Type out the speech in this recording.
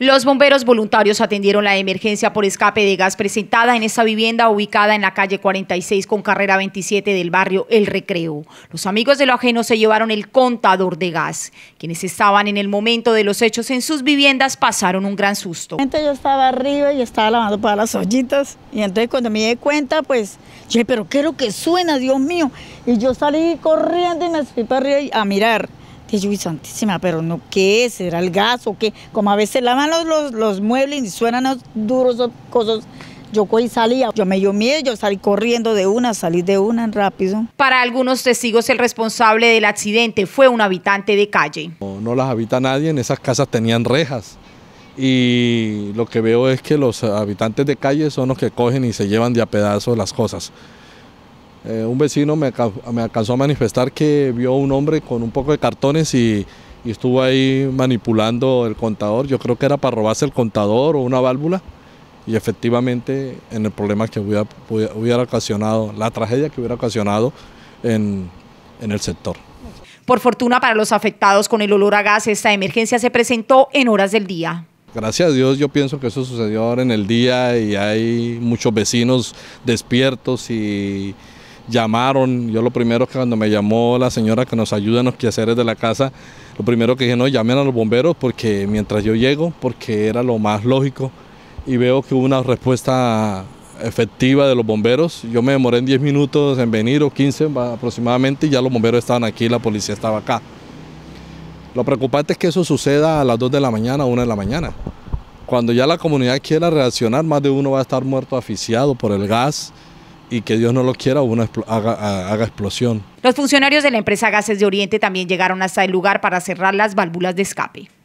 Los bomberos voluntarios atendieron la emergencia por escape de gas presentada en esta vivienda ubicada en la calle 46 con carrera 27 del barrio El Recreo. Los amigos de lo ajeno se llevaron el contador de gas. Quienes estaban en el momento de los hechos en sus viviendas pasaron un gran susto. yo estaba arriba y estaba lavando para las ollitas y entonces cuando me di cuenta pues pero ¿qué lo que suena, Dios mío? Y yo salí corriendo y me fui para arriba a mirar Dios santísima, pero no, ¿qué ¿Será el gas o qué? Como a veces lavan los, los, muebles y suenan los duros cosas. Yo y salía, yo me dio miedo, yo salí corriendo de una, salí de una rápido. Para algunos testigos, el responsable del accidente fue un habitante de calle. No, no las habita nadie, en esas casas tenían rejas y lo que veo es que los habitantes de calle son los que cogen y se llevan de a pedazos las cosas. Eh, un vecino me, alcanzó a manifestar que vio un hombre con un poco de cartones y, estuvo ahí manipulando el contador. Yo creo que era para robarse el contador o una válvula. Y efectivamente, en el problema que hubiera, ocasionado, la tragedia que hubiera ocasionado en, en el sector. Por fortuna para los afectados con el olor a gas, esta emergencia se presentó en horas del día. Gracias a Dios yo pienso que eso sucedió ahora en el día y hay muchos vecinos despiertos y, llamaron, yo lo primero que cuando me llamó la señora que nos ayuda en los quehaceres de la casa, lo primero que dije, no, llamen a los bomberos porque mientras yo llego, porque era lo más lógico y veo que hubo una respuesta efectiva de los bomberos. Yo me demoré en 10 minutos en venir o 15 aproximadamente y ya los bomberos estaban aquí, la policía estaba acá. Lo preocupante es que eso suceda a las 2 de la mañana, 1 de la mañana. Cuando ya la comunidad quiera reaccionar, más de uno va a estar muerto asfixiado por el gas, y que Dios no lo quiera, o haga, explosión. Los funcionarios de la empresa Gases de Oriente también llegaron hasta el lugar para cerrar las válvulas de escape.